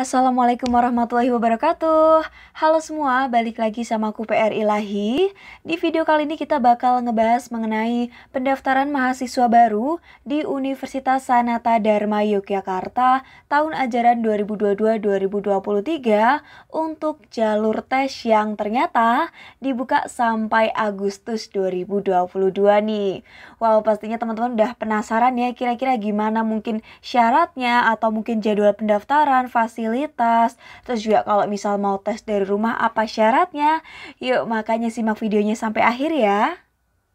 Assalamualaikum warahmatullahi wabarakatuh Halo semua, balik lagi sama aku PR Ilahi Di video kali ini kita bakal ngebahas mengenai pendaftaran mahasiswa baru di Universitas Sanata Dharma Yogyakarta tahun ajaran 2022-2023 untuk jalur tes yang ternyata dibuka sampai Agustus 2022 nih Wow, pastinya teman-teman udah penasaran ya kira-kira gimana mungkin syaratnya atau mungkin jadwal pendaftaran, fasilitas fasilitas Terus juga kalau misal mau tes dari rumah apa syaratnya? Yuk makanya simak videonya sampai akhir ya.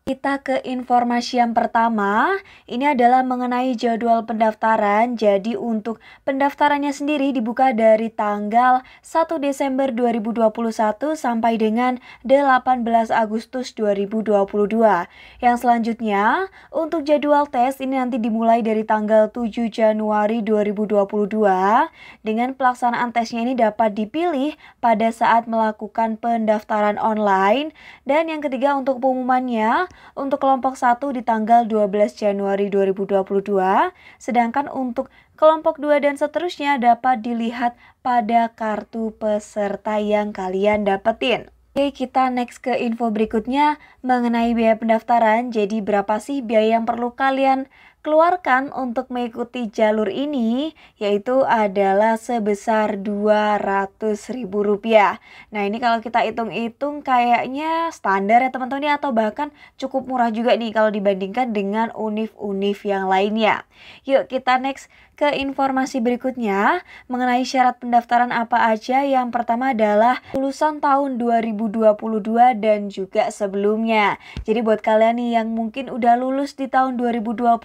Kita ke informasi yang pertama, ini adalah mengenai jadwal pendaftaran. Jadi untuk pendaftarannya sendiri dibuka dari tanggal 1 Desember 2021 sampai dengan 18 Agustus 2022. Yang selanjutnya, untuk jadwal tes ini nanti dimulai dari tanggal 7 Januari 2022 dengan pelaksanaan tesnya ini dapat dipilih pada saat melakukan pendaftaran online. Dan yang ketiga untuk pengumumannya, untuk kelompok 1 di tanggal 12 Januari 2022, sedangkan untuk kelompok 2 dan seterusnya dapat dilihat pada kartu peserta yang kalian dapetin. Oke, kita next ke info berikutnya mengenai biaya pendaftaran. Jadi berapa sih biaya yang perlu kalian keluarkan untuk mengikuti jalur ini yaitu adalah sebesar Rp200.000. Nah, ini kalau kita hitung-hitung kayaknya standar ya teman-teman ya atau bahkan cukup murah juga nih kalau dibandingkan dengan unif-unif yang lainnya. Yuk kita next ke informasi berikutnya mengenai syarat pendaftaran apa aja. Yang pertama adalah lulusan tahun 2022 dan juga sebelumnya. Jadi buat kalian nih yang mungkin udah lulus di tahun 2021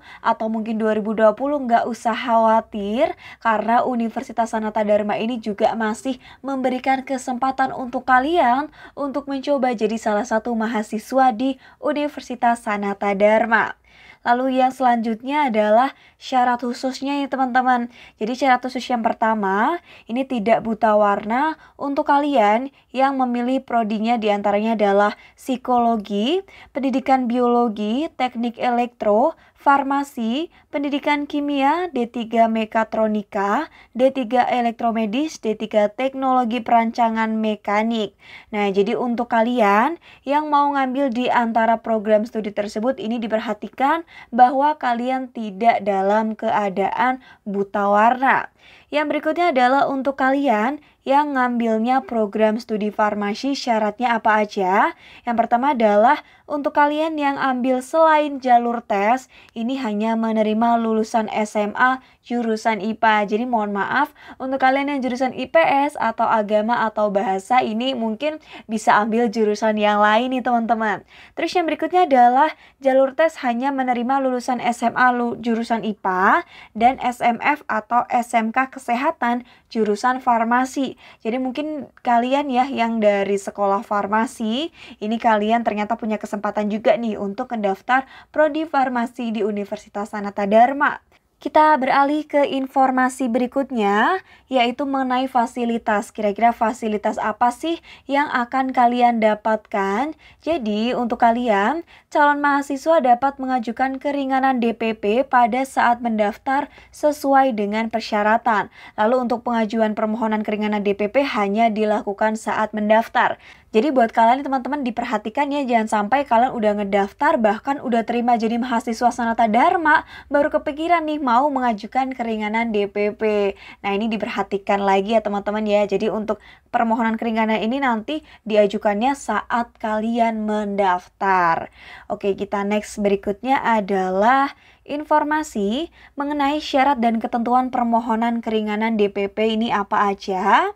atau mungkin 2020 nggak usah khawatir karena Universitas Sanata Dharma ini juga masih memberikan kesempatan untuk kalian untuk mencoba jadi salah satu mahasiswa di Universitas Sanata Dharma. Lalu yang selanjutnya adalah syarat khususnya ya teman-teman. Jadi syarat khusus yang pertama, ini tidak buta warna untuk kalian yang memilih prodinya diantaranya adalah psikologi, pendidikan biologi, teknik elektro, farmasi, pendidikan kimia, D3 mekatronika, D3 elektromedis, D3 teknologi perancangan mekanik. Nah, jadi untuk kalian yang mau ngambil di antara program studi tersebut ini diperhatikan bahwa kalian tidak dalam keadaan buta warna. Yang berikutnya adalah untuk kalian yang ngambilnya program studi farmasi syaratnya apa aja? Yang pertama adalah untuk kalian yang ambil selain jalur tes, ini hanya menerima lulusan SMA jurusan IPA. Jadi mohon maaf untuk kalian yang jurusan IPS atau agama atau bahasa ini mungkin bisa ambil jurusan yang lain nih teman-teman. Terus yang berikutnya adalah jalur tes hanya menerima lulusan SMA jurusan IPA dan SMF atau SMK ke kesehatan jurusan farmasi. Jadi mungkin kalian ya yang dari sekolah farmasi, ini kalian ternyata punya kesempatan juga nih untuk mendaftar prodi farmasi di Universitas Sanata Dharma. Kita beralih ke informasi berikutnya, yaitu mengenai fasilitas. Kira-kira fasilitas apa sih yang akan kalian dapatkan? Jadi, untuk kalian, calon mahasiswa dapat mengajukan keringanan DPP pada saat mendaftar sesuai dengan persyaratan. Lalu, untuk pengajuan permohonan keringanan DPP hanya dilakukan saat mendaftar. Jadi buat kalian teman-teman diperhatikan ya jangan sampai kalian udah ngedaftar bahkan udah terima jadi mahasiswa sanata dharma baru kepikiran nih mau mengajukan keringanan DPP. Nah, ini diperhatikan lagi ya teman-teman ya. Jadi untuk permohonan keringanan ini nanti diajukannya saat kalian mendaftar. Oke, kita next berikutnya adalah informasi mengenai syarat dan ketentuan permohonan keringanan DPP ini apa aja.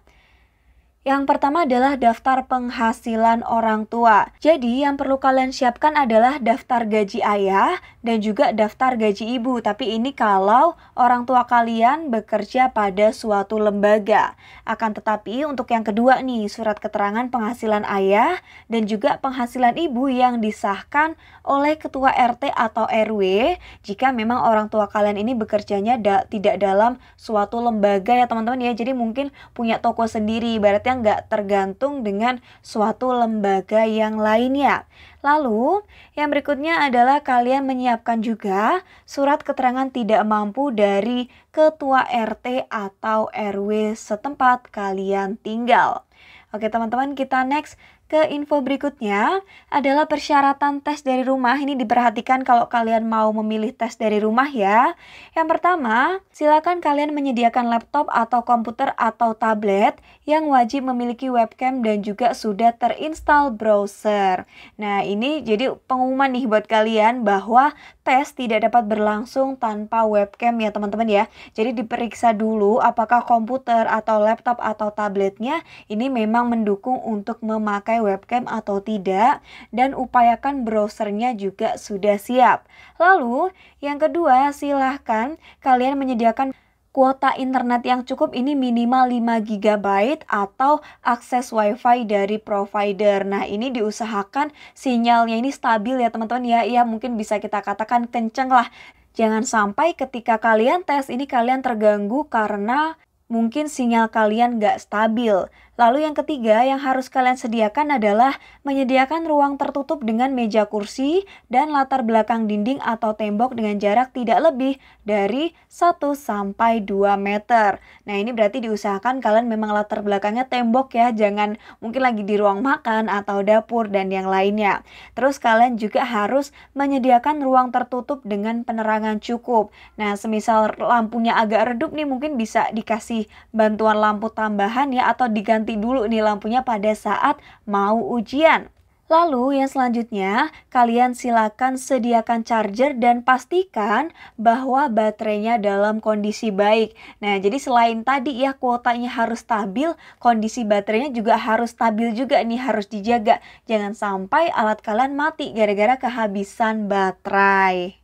Yang pertama adalah daftar penghasilan orang tua. Jadi yang perlu kalian siapkan adalah daftar gaji ayah dan juga daftar gaji ibu. Tapi ini kalau orang tua kalian bekerja pada suatu lembaga. Akan tetapi untuk yang kedua nih, surat keterangan penghasilan ayah dan juga penghasilan ibu yang disahkan oleh ketua RT atau RW jika memang orang tua kalian ini bekerjanya da tidak dalam suatu lembaga ya teman-teman ya. Jadi mungkin punya toko sendiri, ibaratnya yang nggak tergantung dengan suatu lembaga yang lainnya. Lalu, yang berikutnya adalah kalian menyiapkan juga surat keterangan tidak mampu dari ketua RT atau RW setempat kalian tinggal. Oke teman-teman kita next ke info berikutnya adalah persyaratan tes dari rumah. Ini diperhatikan kalau kalian mau memilih tes dari rumah ya. Yang pertama, silakan kalian menyediakan laptop atau komputer atau tablet yang wajib memiliki webcam dan juga sudah terinstall browser. Nah, ini jadi pengumuman nih buat kalian bahwa tes tidak dapat berlangsung tanpa webcam ya teman-teman ya. Jadi diperiksa dulu apakah komputer atau laptop atau tabletnya ini memang mendukung untuk memakai memakai webcam atau tidak dan upayakan browsernya juga sudah siap. Lalu, yang kedua, silahkan kalian menyediakan kuota internet yang cukup ini minimal 5 GB atau akses WiFi dari provider. Nah, ini diusahakan sinyalnya ini stabil ya teman-teman ya. Ya mungkin bisa kita katakan kenceng lah. Jangan sampai ketika kalian tes ini kalian terganggu karena mungkin sinyal kalian nggak stabil. Lalu yang ketiga yang harus kalian sediakan adalah menyediakan ruang tertutup dengan meja kursi dan latar belakang dinding atau tembok dengan jarak tidak lebih dari 1 sampai 2 meter. Nah, ini berarti diusahakan kalian memang latar belakangnya tembok ya, jangan mungkin lagi di ruang makan atau dapur dan yang lainnya. Terus kalian juga harus menyediakan ruang tertutup dengan penerangan cukup. Nah, semisal lampunya agak redup nih mungkin bisa dikasih bantuan lampu tambahan ya atau diganti berhenti dulu nih lampunya pada saat mau ujian. Lalu yang selanjutnya, kalian silakan sediakan charger dan pastikan bahwa baterainya dalam kondisi baik. Nah, jadi selain tadi ya kuotanya harus stabil, kondisi baterainya juga harus stabil juga nih harus dijaga. Jangan sampai alat kalian mati gara-gara kehabisan baterai.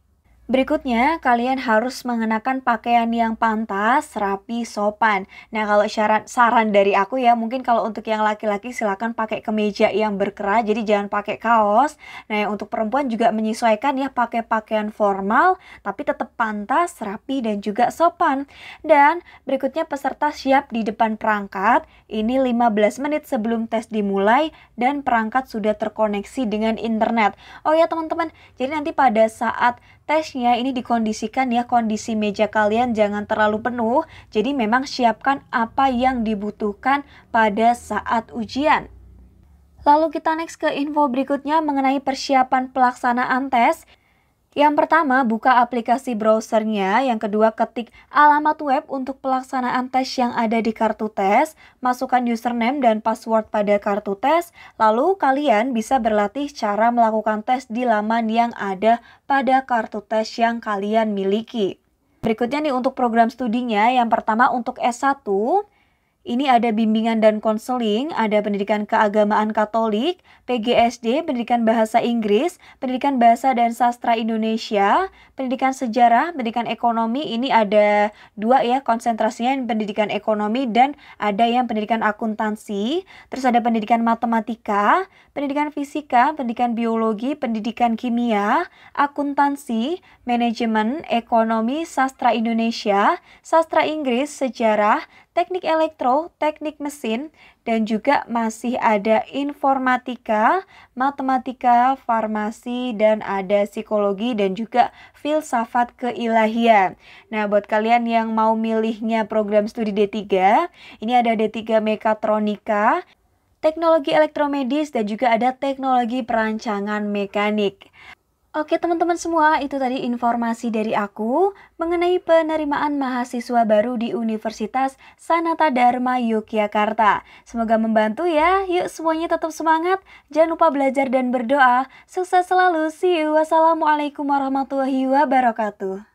Berikutnya, kalian harus mengenakan pakaian yang pantas, rapi, sopan. Nah, kalau syarat saran dari aku ya, mungkin kalau untuk yang laki-laki silahkan pakai kemeja yang berkerah, jadi jangan pakai kaos. Nah, untuk perempuan juga menyesuaikan ya pakai pakaian formal, tapi tetap pantas, rapi, dan juga sopan. Dan berikutnya peserta siap di depan perangkat, ini 15 menit sebelum tes dimulai, dan perangkat sudah terkoneksi dengan internet. Oh ya teman-teman, jadi nanti pada saat tesnya ini dikondisikan ya kondisi meja kalian jangan terlalu penuh. Jadi memang siapkan apa yang dibutuhkan pada saat ujian. Lalu kita next ke info berikutnya mengenai persiapan pelaksanaan tes. Yang pertama, buka aplikasi browsernya. Yang kedua, ketik alamat web untuk pelaksanaan tes yang ada di kartu tes. Masukkan username dan password pada kartu tes. Lalu, kalian bisa berlatih cara melakukan tes di laman yang ada pada kartu tes yang kalian miliki. Berikutnya nih untuk program studinya, yang pertama untuk S1, ini ada bimbingan dan konseling, ada pendidikan keagamaan Katolik, PGSD, pendidikan bahasa Inggris, pendidikan bahasa dan sastra Indonesia, pendidikan sejarah, pendidikan ekonomi. Ini ada dua ya konsentrasinya yang pendidikan ekonomi dan ada yang pendidikan akuntansi. Terus ada pendidikan matematika, pendidikan fisika, pendidikan biologi, pendidikan kimia, akuntansi, manajemen, ekonomi, sastra Indonesia, sastra Inggris, sejarah, teknik elektro, teknik mesin, dan juga masih ada informatika, matematika, farmasi, dan ada psikologi dan juga filsafat keilahian. Nah, buat kalian yang mau milihnya program studi D3, ini ada D3 Mekatronika, teknologi elektromedis, dan juga ada teknologi perancangan mekanik. Oke teman-teman semua, itu tadi informasi dari aku mengenai penerimaan mahasiswa baru di Universitas Sanata Dharma Yogyakarta. Semoga membantu ya. Yuk semuanya tetap semangat, jangan lupa belajar dan berdoa. Sukses selalu. See you. Wassalamualaikum warahmatullahi wabarakatuh.